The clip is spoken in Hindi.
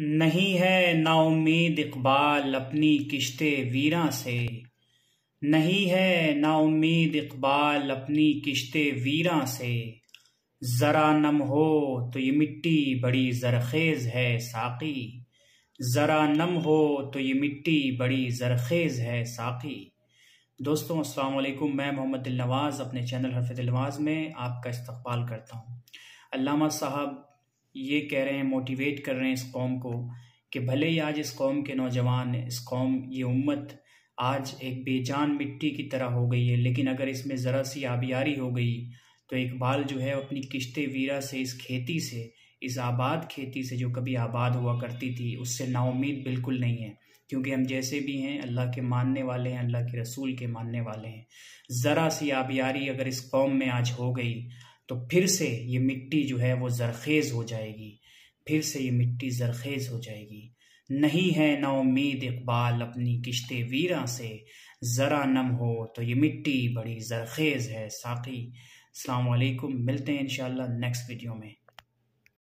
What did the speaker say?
नहीं है नाउमीद इकबाल अपनी किश्ते वीरा से नहीं है नाउमीद इकबाल अपनी किश्ते वीरा से ज़रा नम हो तो ये मिट्टी बड़ी जरखेज़ है साकी ज़रा नम हो तो ये मिट्टी बड़ी जरखेज़ है साकी दोस्तों अस्सलाम वालेकुम मैं मोहम्मद दिलनवाज़ अपने चैनल हरफ दिलनवाज़ में आपका इस्तकबाल करता हूँ अल्लामा साहब ये कह रहे हैं मोटिवेट कर रहे हैं इस कौम को कि भले ही आज इस कौम के नौजवान इस कौम ये उम्मत आज एक बेजान मिट्टी की तरह हो गई है लेकिन अगर इसमें ज़रा सी आबियारी हो गई तो इकबाल जो है अपनी किश्त वीरा से इस खेती से इस आबाद खेती से जो कभी आबाद हुआ करती थी उससे नाउमीद बिल्कुल नहीं है क्योंकि हम जैसे भी हैं अल्लाह के मानने वाले हैं अल्लाह के रसूल के मानने वाले हैं ज़रा सी आबियारी अगर इस कौम में आज हो गई तो फिर से ये मिट्टी जो है वो जरखेज़ हो जाएगी फिर से ये मिट्टी जरखेज़ हो जाएगी नहीं है ना उम्मीद इकबाल अपनी किश्ते वीरा से ज़रा नम हो तो ये मिट्टी बड़ी जरखेज़ है साकी अलैक्म मिलते हैं इन नेक्स्ट वीडियो में